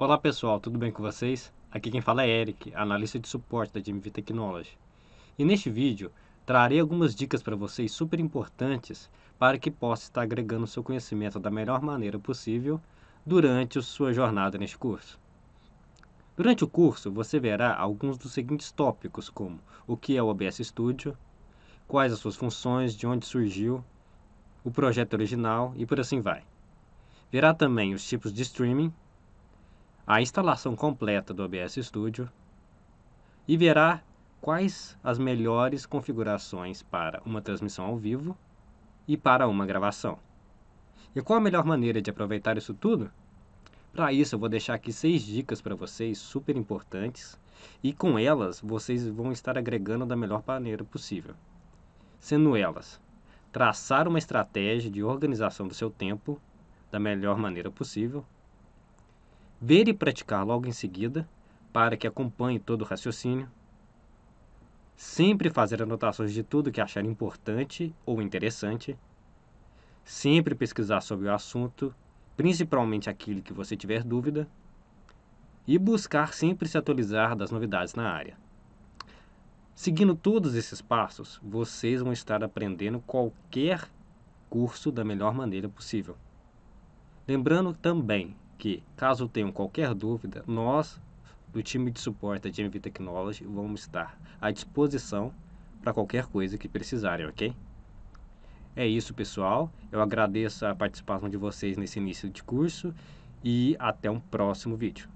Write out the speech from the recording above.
Olá pessoal, tudo bem com vocês? Aqui quem fala é Eric, analista de suporte da GMV Technology. E neste vídeo, trarei algumas dicas para vocês super importantes para que possa estar agregando seu conhecimento da melhor maneira possível durante sua jornada neste curso. Durante o curso, você verá alguns dos seguintes tópicos, como o que é o OBS Studio, quais as suas funções, de onde surgiu, o projeto original e por assim vai. Verá também os tipos de streaming a instalação completa do OBS Studio e verá quais as melhores configurações para uma transmissão ao vivo e para uma gravação. E qual a melhor maneira de aproveitar isso tudo? Para isso, eu vou deixar aqui seis dicas para vocês super importantes e com elas vocês vão estar agregando da melhor maneira possível. Sendo elas, traçar uma estratégia de organização do seu tempo da melhor maneira possível, ver e praticar logo em seguida, para que acompanhe todo o raciocínio, sempre fazer anotações de tudo que achar importante ou interessante, sempre pesquisar sobre o assunto, principalmente aquilo que você tiver dúvida, e buscar sempre se atualizar das novidades na área. Seguindo todos esses passos, vocês vão estar aprendendo qualquer curso da melhor maneira possível. Lembrando também que, caso tenham qualquer dúvida, nós, do time de suporte da GMV Technology, vamos estar à disposição para qualquer coisa que precisarem, ok? É isso, pessoal. Eu agradeço a participação de vocês nesse início de curso e até um próximo vídeo.